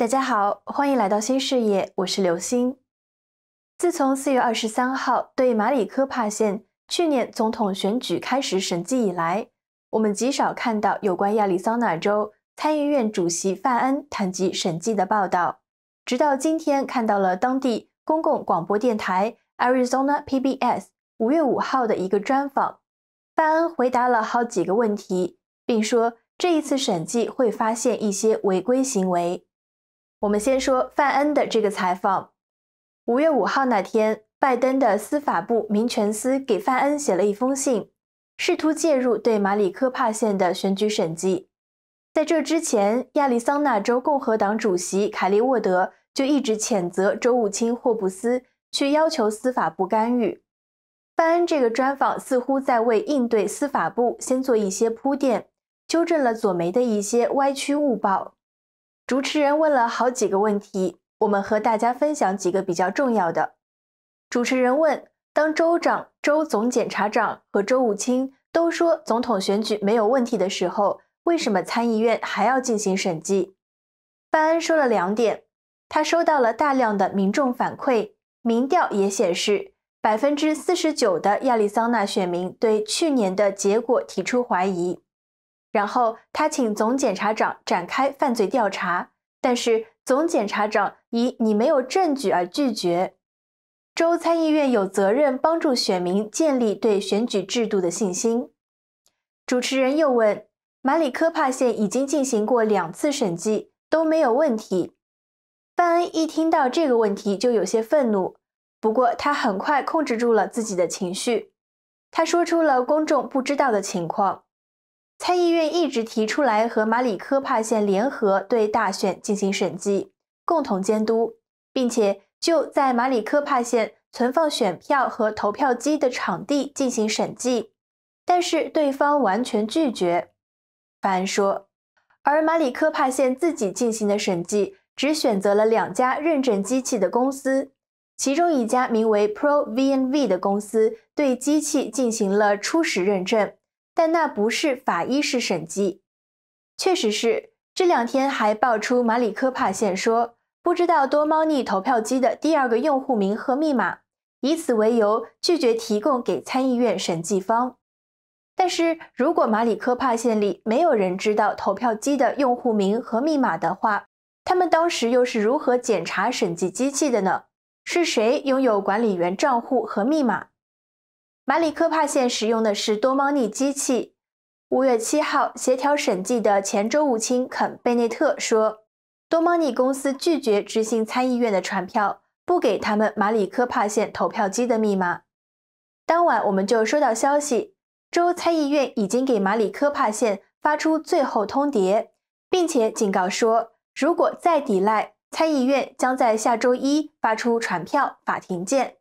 大家好，欢迎来到新视野，我是刘星。自从四月二十三号对马里科帕县去年总统选举开始审计以来，我们极少看到有关亚利桑那州参议院主席范恩谈及审计的报道。直到今天，看到了当地公共广播电台 Arizona PBS 五月五号的一个专访，范恩回答了好几个问题，并说这一次审计会发现一些违规行为。我们先说范恩的这个采访。五月五号那天，拜登的司法部民权司给范恩写了一封信，试图介入对马里科帕县的选举审计。在这之前，亚利桑那州共和党主席凯利沃德就一直谴责州务卿霍布斯，去要求司法部干预。范恩这个专访似乎在为应对司法部先做一些铺垫，纠正了左媒的一些歪曲误报。主持人问了好几个问题，我们和大家分享几个比较重要的。主持人问：当州长、州总检察长和州务卿都说总统选举没有问题的时候，为什么参议院还要进行审计？范恩说了两点：他收到了大量的民众反馈，民调也显示，百分之四十九的亚利桑那选民对去年的结果提出怀疑。然后他请总检察长展开犯罪调查，但是总检察长以你没有证据而拒绝。州参议院有责任帮助选民建立对选举制度的信心。主持人又问，马里科帕县已经进行过两次审计，都没有问题。范恩一听到这个问题就有些愤怒，不过他很快控制住了自己的情绪。他说出了公众不知道的情况。参议院一直提出来和马里科帕县联合对大选进行审计，共同监督，并且就在马里科帕县存放选票和投票机的场地进行审计，但是对方完全拒绝。凡说，而马里科帕县自己进行的审计，只选择了两家认证机器的公司，其中一家名为 Pro VNV 的公司对机器进行了初始认证。但那不是法医式审计，确实是这两天还爆出马里科帕县说不知道多猫腻投票机的第二个用户名和密码，以此为由拒绝提供给参议院审计方。但是如果马里科帕县里没有人知道投票机的用户名和密码的话，他们当时又是如何检查审计机器的呢？是谁拥有管理员账户和密码？马里科帕县使用的是多猫尼机器。五月七号，协调审计的前州务卿肯贝内特说，多猫尼公司拒绝执行参议院的传票，不给他们马里科帕县投票机的密码。当晚，我们就收到消息，州参议院已经给马里科帕县发出最后通牒，并且警告说，如果再抵赖，参议院将在下周一发出传票。法庭见。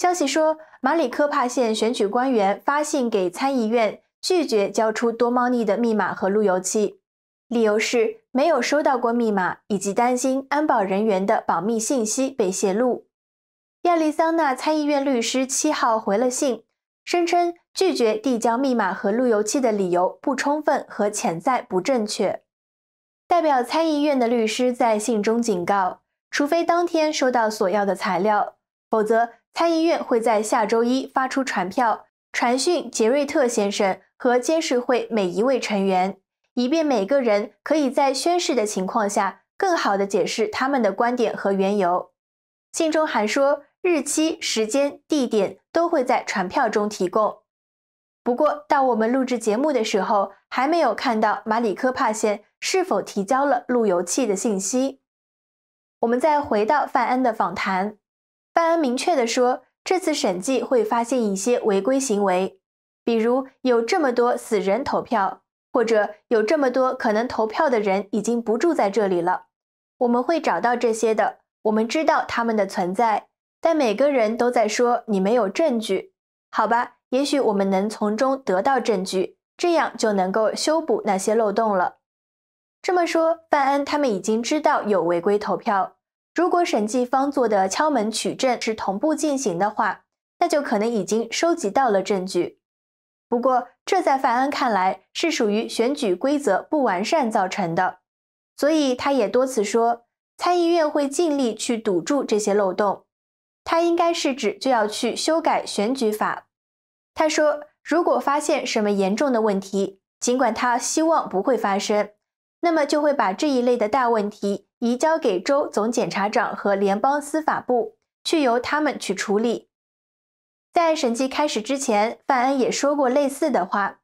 消息说，马里科帕县选举官员发信给参议院，拒绝交出多猫腻的密码和路由器，理由是没有收到过密码，以及担心安保人员的保密信息被泄露。亚利桑那参议院律师七号回了信，声称拒绝递交密码和路由器的理由不充分和潜在不正确。代表参议院的律师在信中警告，除非当天收到所要的材料，否则。参议院会在下周一发出传票，传讯杰瑞特先生和监事会每一位成员，以便每个人可以在宣誓的情况下更好地解释他们的观点和缘由。信中还说，日期、时间、地点都会在传票中提供。不过，到我们录制节目的时候，还没有看到马里科帕县是否提交了路由器的信息。我们再回到范恩的访谈。范安明确地说，这次审计会发现一些违规行为，比如有这么多死人投票，或者有这么多可能投票的人已经不住在这里了。我们会找到这些的，我们知道他们的存在。但每个人都在说你没有证据，好吧？也许我们能从中得到证据，这样就能够修补那些漏洞了。这么说，范恩他们已经知道有违规投票。如果审计方做的敲门取证是同步进行的话，那就可能已经收集到了证据。不过，这在范安看来是属于选举规则不完善造成的，所以他也多次说参议院会尽力去堵住这些漏洞。他应该是指就要去修改选举法。他说，如果发现什么严重的问题，尽管他希望不会发生，那么就会把这一类的大问题。移交给州总检察长和联邦司法部去由他们去处理。在审计开始之前，范恩也说过类似的话。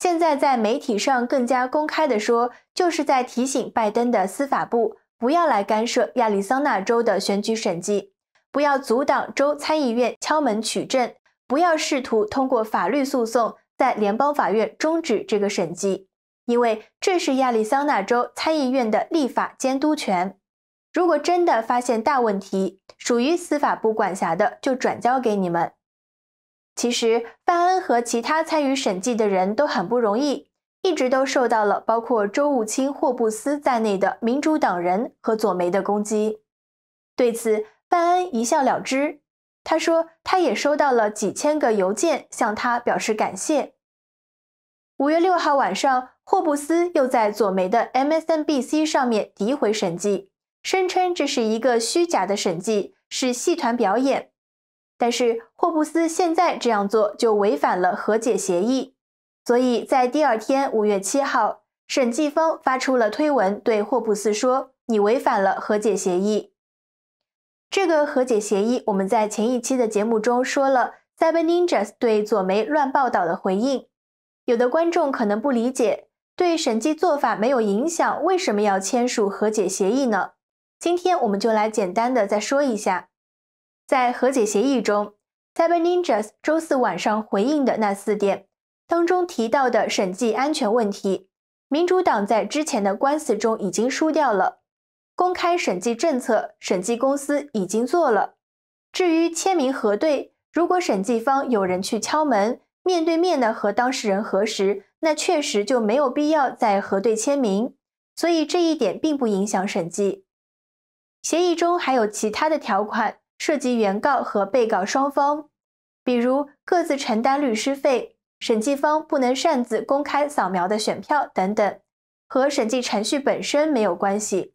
现在在媒体上更加公开的说，就是在提醒拜登的司法部不要来干涉亚利桑那州的选举审计，不要阻挡州参议院敲门取证，不要试图通过法律诉讼在联邦法院终止这个审计。因为这是亚利桑那州参议院的立法监督权，如果真的发现大问题，属于司法部管辖的就转交给你们。其实，范恩和其他参与审计的人都很不容易，一直都受到了包括周务卿霍布斯在内的民主党人和左媒的攻击。对此，范恩一笑了之。他说，他也收到了几千个邮件向他表示感谢。五月六号晚上。霍布斯又在左媒的 MSNBC 上面诋毁审计，声称这是一个虚假的审计，是戏团表演。但是霍布斯现在这样做就违反了和解协议，所以在第二天五月七号，审计方发出了推文对霍布斯说：“你违反了和解协议。”这个和解协议我们在前一期的节目中说了，Seven Nines 对左媒乱报道的回应。有的观众可能不理解。对审计做法没有影响，为什么要签署和解协议呢？今天我们就来简单的再说一下，在和解协议中 t a b e n i n j a s 周四晚上回应的那四点当中提到的审计安全问题，民主党在之前的官司中已经输掉了。公开审计政策，审计公司已经做了。至于签名核对，如果审计方有人去敲门，面对面的和当事人核实。那确实就没有必要再核对签名，所以这一点并不影响审计。协议中还有其他的条款涉及原告和被告双方，比如各自承担律师费、审计方不能擅自公开扫描的选票等等，和审计程序本身没有关系。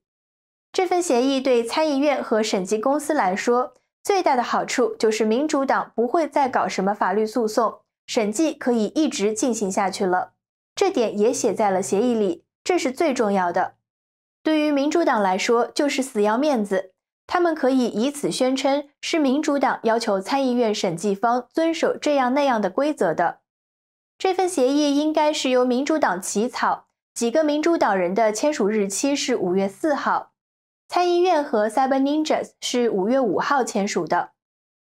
这份协议对参议院和审计公司来说最大的好处就是民主党不会再搞什么法律诉讼，审计可以一直进行下去了。这点也写在了协议里，这是最重要的。对于民主党来说，就是死要面子。他们可以以此宣称是民主党要求参议院审计方遵守这样那样的规则的。这份协议应该是由民主党起草，几个民主党人的签署日期是五月四号，参议院和 Cyber Ninjas 是五月五号签署的。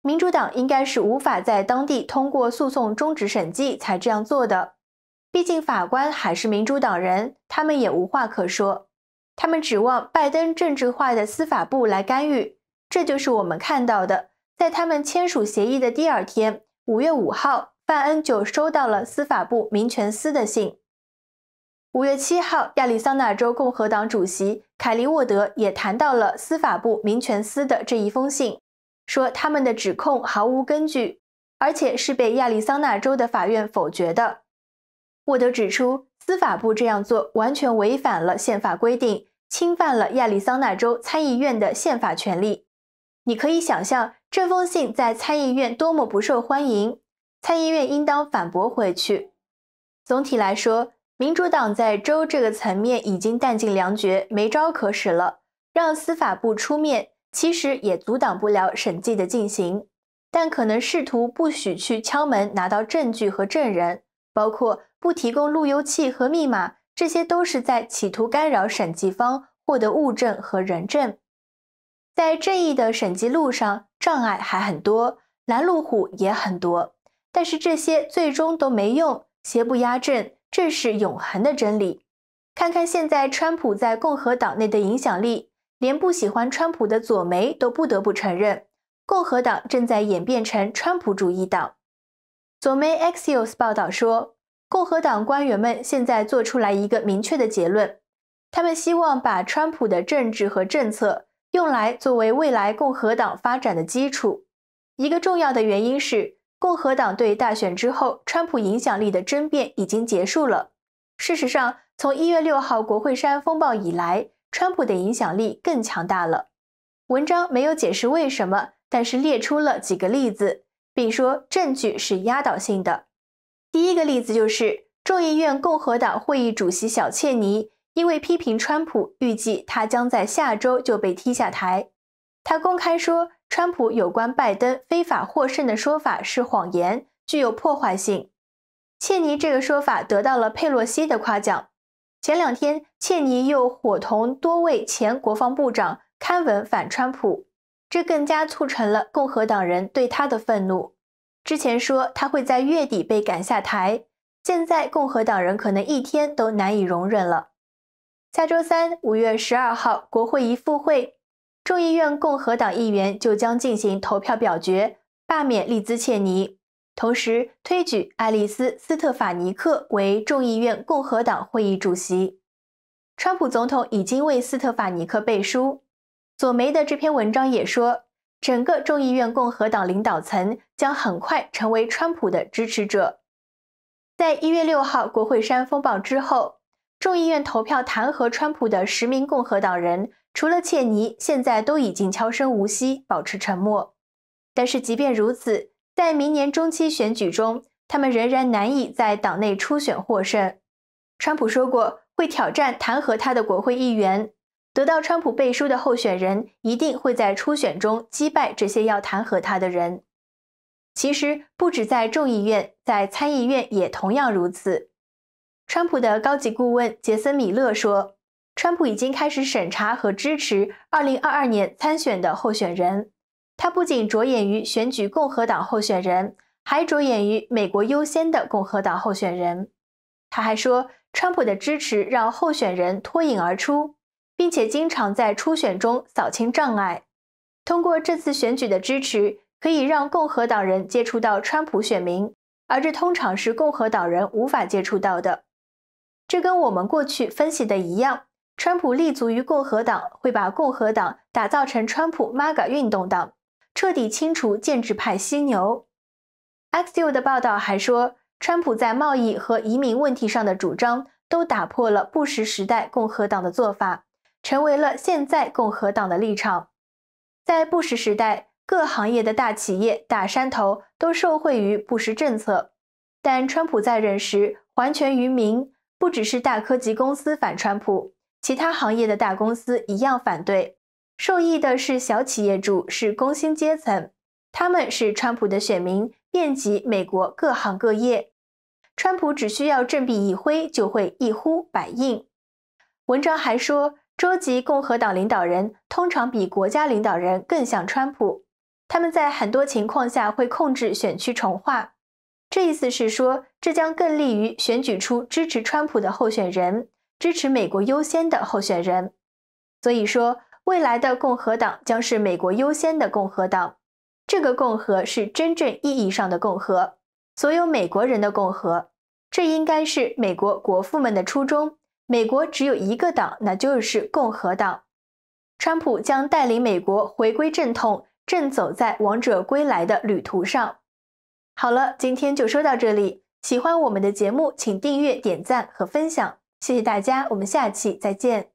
民主党应该是无法在当地通过诉讼终止审计才这样做的。毕竟法官还是民主党人，他们也无话可说。他们指望拜登政治化的司法部来干预，这就是我们看到的。在他们签署协议的第二天，五月五号，范恩就收到了司法部民权司的信。五月七号，亚利桑那州共和党主席凯利沃德也谈到了司法部民权司的这一封信，说他们的指控毫无根据，而且是被亚利桑那州的法院否决的。沃德指出，司法部这样做完全违反了宪法规定，侵犯了亚利桑那州参议院的宪法权利。你可以想象这封信在参议院多么不受欢迎。参议院应当反驳回去。总体来说，民主党在州这个层面已经弹尽粮绝，没招可使了。让司法部出面，其实也阻挡不了审计的进行，但可能试图不许去敲门，拿到证据和证人。包括不提供路由器和密码，这些都是在企图干扰审计方获得物证和人证。在正义的审计路上，障碍还很多，拦路虎也很多，但是这些最终都没用，邪不压正，这是永恒的真理。看看现在川普在共和党内的影响力，连不喜欢川普的左媒都不得不承认，共和党正在演变成川普主义党。左媒 Axios 报道说，共和党官员们现在做出来一个明确的结论：他们希望把川普的政治和政策用来作为未来共和党发展的基础。一个重要的原因是，共和党对大选之后川普影响力的争辩已经结束了。事实上，从一月六号国会山风暴以来，川普的影响力更强大了。文章没有解释为什么，但是列出了几个例子。并说证据是压倒性的。第一个例子就是众议院共和党会议主席小切尼，因为批评川普，预计他将在下周就被踢下台。他公开说，川普有关拜登非法获胜的说法是谎言，具有破坏性。切尼这个说法得到了佩洛西的夸奖。前两天，切尼又伙同多位前国防部长刊文反川普。这更加促成了共和党人对他的愤怒。之前说他会在月底被赶下台，现在共和党人可能一天都难以容忍了。下周三，五月十二号，国会一复会，众议院共和党议员就将进行投票表决，罢免利兹·切尼，同时推举爱丽丝·斯特法尼克为众议院共和党会议主席。川普总统已经为斯特法尼克背书。左媒的这篇文章也说，整个众议院共和党领导层将很快成为川普的支持者。在一月六号国会山风暴之后，众议院投票弹劾川普的十名共和党人，除了切尼，现在都已经悄声无息，保持沉默。但是即便如此，在明年中期选举中，他们仍然难以在党内初选获胜。川普说过，会挑战弹劾他的国会议员。得到川普背书的候选人一定会在初选中击败这些要弹劾他的人。其实不止在众议院，在参议院也同样如此。川普的高级顾问杰森·米勒说：“川普已经开始审查和支持2022年参选的候选人。他不仅着眼于选举共和党候选人，还着眼于‘美国优先’的共和党候选人。”他还说：“川普的支持让候选人脱颖而出。”并且经常在初选中扫清障碍。通过这次选举的支持，可以让共和党人接触到川普选民，而这通常是共和党人无法接触到的。这跟我们过去分析的一样，川普立足于共和党，会把共和党打造成川普 MAGA 运动党，彻底清除建制派犀牛。Axio 的报道还说，川普在贸易和移民问题上的主张都打破了布什时代共和党的做法。成为了现在共和党的立场。在布什时代，各行业的大企业、大山头都受惠于布什政策。但川普在任时，还权于民，不只是大科技公司反川普，其他行业的大公司一样反对。受益的是小企业主，是工薪阶层，他们是川普的选民，遍及美国各行各业。川普只需要振臂一挥，就会一呼百应。文章还说。州级共和党领导人通常比国家领导人更像川普，他们在很多情况下会控制选区重划。这意思是说，这将更利于选举出支持川普的候选人，支持美国优先的候选人。所以说，未来的共和党将是美国优先的共和党。这个共和是真正意义上的共和，所有美国人的共和。这应该是美国国父们的初衷。美国只有一个党，那就是共和党。川普将带领美国回归阵痛，正走在王者归来的旅途上。好了，今天就说到这里。喜欢我们的节目，请订阅、点赞和分享，谢谢大家。我们下期再见。